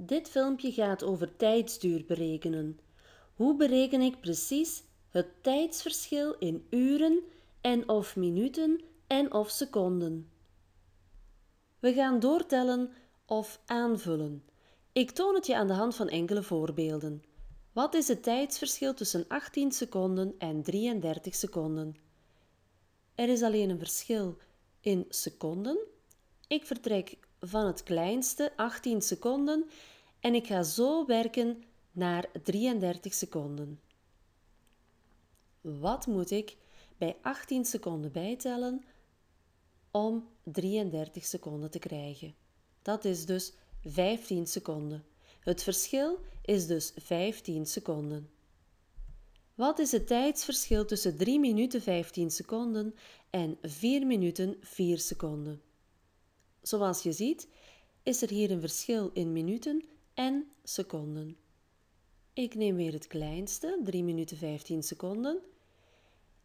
Dit filmpje gaat over tijdsduur berekenen. Hoe bereken ik precies het tijdsverschil in uren en of minuten en of seconden? We gaan doortellen of aanvullen. Ik toon het je aan de hand van enkele voorbeelden. Wat is het tijdsverschil tussen 18 seconden en 33 seconden? Er is alleen een verschil in seconden. Ik vertrek van het kleinste 18 seconden en ik ga zo werken naar 33 seconden. Wat moet ik bij 18 seconden bijtellen om 33 seconden te krijgen? Dat is dus 15 seconden. Het verschil is dus 15 seconden. Wat is het tijdsverschil tussen 3 minuten 15 seconden en 4 minuten 4 seconden? Zoals je ziet, is er hier een verschil in minuten en seconden. Ik neem weer het kleinste, 3 minuten 15 seconden.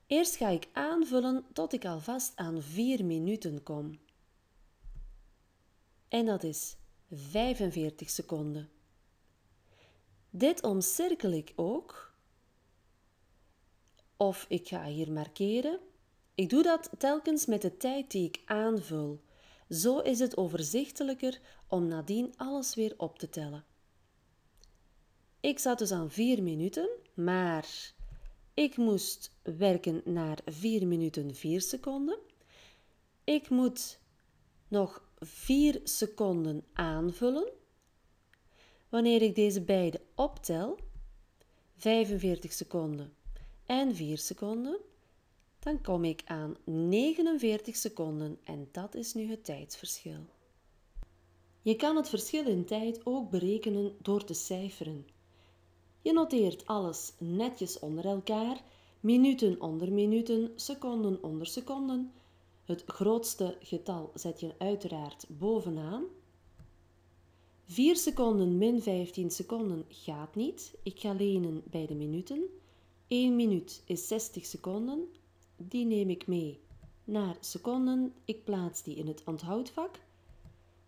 Eerst ga ik aanvullen tot ik alvast aan 4 minuten kom. En dat is 45 seconden. Dit omcirkel ik ook. Of ik ga hier markeren. Ik doe dat telkens met de tijd die ik aanvul. Zo is het overzichtelijker om nadien alles weer op te tellen. Ik zat dus aan 4 minuten, maar ik moest werken naar 4 minuten 4 seconden. Ik moet nog 4 seconden aanvullen. Wanneer ik deze beide optel, 45 seconden en 4 seconden, dan kom ik aan 49 seconden en dat is nu het tijdsverschil. Je kan het verschil in tijd ook berekenen door te cijferen. Je noteert alles netjes onder elkaar, minuten onder minuten, seconden onder seconden. Het grootste getal zet je uiteraard bovenaan. 4 seconden min 15 seconden gaat niet. Ik ga lenen bij de minuten. 1 minuut is 60 seconden die neem ik mee naar seconden. Ik plaats die in het onthoudvak.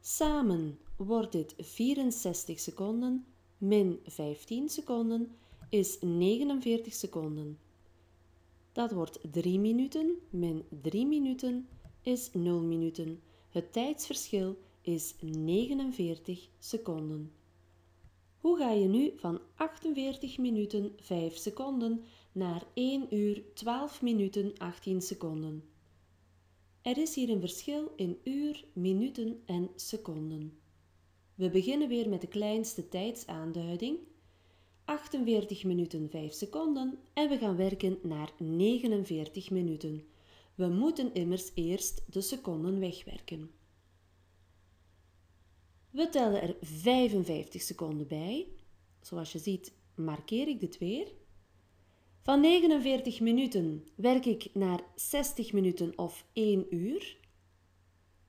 Samen wordt dit 64 seconden min 15 seconden is 49 seconden. Dat wordt 3 minuten min 3 minuten is 0 minuten. Het tijdsverschil is 49 seconden. Hoe ga je nu van 48 minuten 5 seconden naar 1 uur 12 minuten 18 seconden? Er is hier een verschil in uur, minuten en seconden. We beginnen weer met de kleinste tijdsaanduiding, 48 minuten 5 seconden en we gaan werken naar 49 minuten. We moeten immers eerst de seconden wegwerken. We tellen er 55 seconden bij. Zoals je ziet markeer ik dit weer. Van 49 minuten werk ik naar 60 minuten of 1 uur.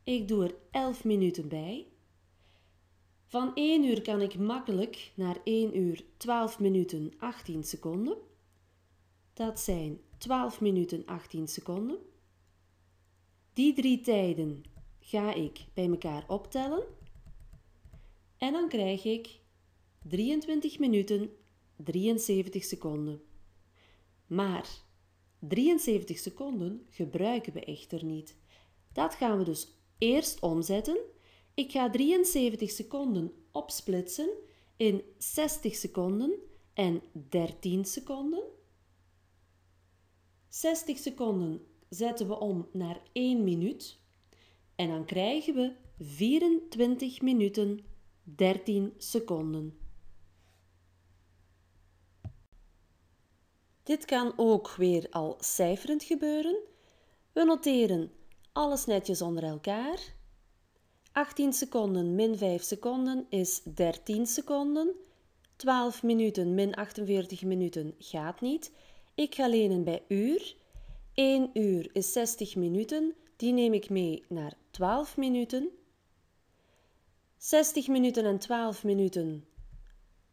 Ik doe er 11 minuten bij. Van 1 uur kan ik makkelijk naar 1 uur 12 minuten 18 seconden. Dat zijn 12 minuten 18 seconden. Die drie tijden ga ik bij elkaar optellen. En dan krijg ik 23 minuten 73 seconden. Maar 73 seconden gebruiken we echter niet. Dat gaan we dus eerst omzetten. Ik ga 73 seconden opsplitsen in 60 seconden en 13 seconden. 60 seconden zetten we om naar 1 minuut en dan krijgen we 24 minuten 13 seconden. Dit kan ook weer al cijferend gebeuren. We noteren alles netjes onder elkaar. 18 seconden min 5 seconden is 13 seconden. 12 minuten min 48 minuten gaat niet. Ik ga lenen bij uur. 1 uur is 60 minuten. Die neem ik mee naar 12 minuten. 60 minuten en 12 minuten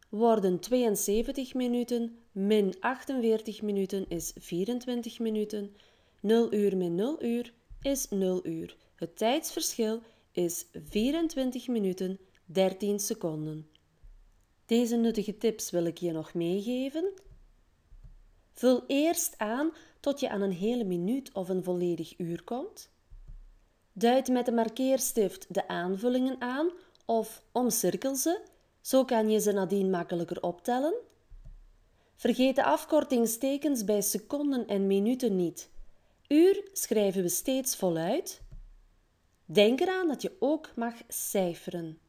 worden 72 minuten, min 48 minuten is 24 minuten, 0 uur min 0 uur is 0 uur. Het tijdsverschil is 24 minuten 13 seconden. Deze nuttige tips wil ik je nog meegeven. Vul eerst aan tot je aan een hele minuut of een volledig uur komt. Duid met de markeerstift de aanvullingen aan of omcirkel ze, zo kan je ze nadien makkelijker optellen. Vergeet de afkortingstekens bij seconden en minuten niet. Uur schrijven we steeds voluit. Denk eraan dat je ook mag cijferen.